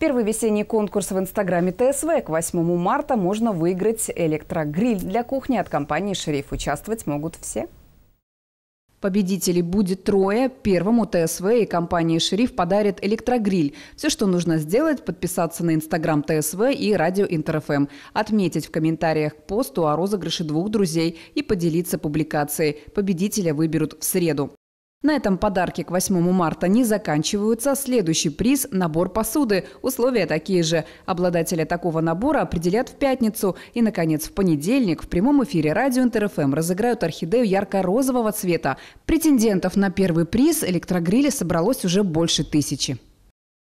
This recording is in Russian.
Первый весенний конкурс в Инстаграме ТСВ. К 8 марта можно выиграть электрогриль для кухни от компании «Шериф». Участвовать могут все. Победителей будет трое. Первому ТСВ и компании «Шериф» подарит электрогриль. Все, что нужно сделать – подписаться на Инстаграм ТСВ и радио интер отметить в комментариях к посту о розыгрыше двух друзей и поделиться публикацией. Победителя выберут в среду. На этом подарки к 8 марта не заканчиваются. Следующий приз – набор посуды. Условия такие же. Обладателя такого набора определят в пятницу. И, наконец, в понедельник в прямом эфире радио НТРФМ разыграют орхидею ярко-розового цвета. Претендентов на первый приз электрогриля собралось уже больше тысячи.